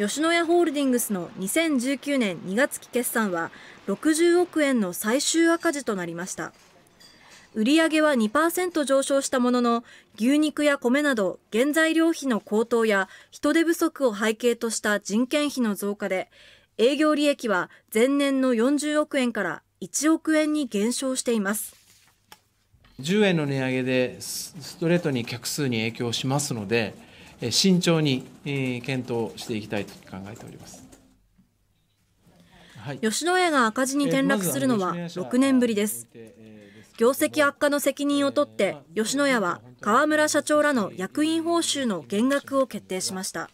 吉野家ホールディングスの2019年2月期決算は60億円の最終赤字となりました売上は2%上昇したものの牛肉や米など原材料費の高騰や人手不足を背景とした人件費の増加で営業利益は前年の40億円から1億円に減少しています10円の値上げでストレートに客数に影響しますので慎重に検討していきたいと考えております。はい、吉野家が赤字に転落するのは6年ぶりです。業績悪化の責任を取って吉野家は河村社長らの役員報酬の減額を決定しました。